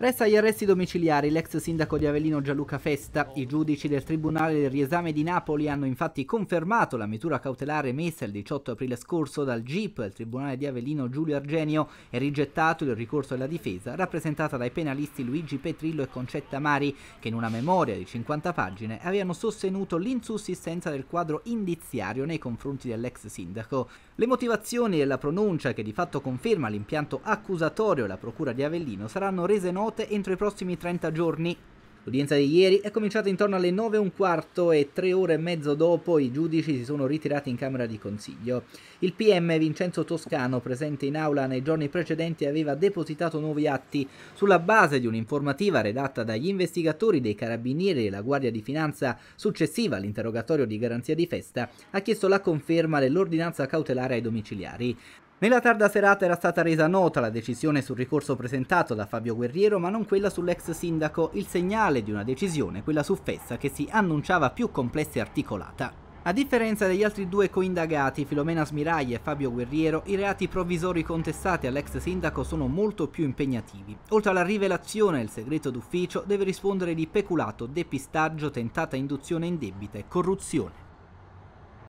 Resta agli arresti domiciliari l'ex sindaco di Avellino Gianluca Festa. I giudici del Tribunale del Riesame di Napoli hanno infatti confermato la misura cautelare messa il 18 aprile scorso dal GIP del Tribunale di Avellino Giulio Argenio e rigettato il ricorso alla difesa rappresentata dai penalisti Luigi Petrillo e Concetta Mari che in una memoria di 50 pagine avevano sostenuto l'insussistenza del quadro indiziario nei confronti dell'ex sindaco. Le motivazioni della pronuncia che di fatto conferma l'impianto accusatorio della Procura di Avellino saranno rese note note entro i prossimi 30 giorni. L'udienza di ieri è cominciata intorno alle 9 e un quarto e tre ore e mezzo dopo i giudici si sono ritirati in Camera di Consiglio. Il PM Vincenzo Toscano, presente in aula nei giorni precedenti, aveva depositato nuovi atti sulla base di un'informativa redatta dagli investigatori dei Carabinieri e la Guardia di Finanza successiva all'interrogatorio di garanzia di festa, ha chiesto la conferma dell'ordinanza cautelare ai domiciliari. Nella tarda serata era stata resa nota la decisione sul ricorso presentato da Fabio Guerriero, ma non quella sull'ex sindaco, il segnale di una decisione, quella su Fessa, che si annunciava più complessa e articolata. A differenza degli altri due coindagati, Filomena Smiraglia e Fabio Guerriero, i reati provvisori contestati all'ex sindaco sono molto più impegnativi. Oltre alla rivelazione del segreto d'ufficio, deve rispondere di peculato, depistaggio, tentata induzione in debita e corruzione.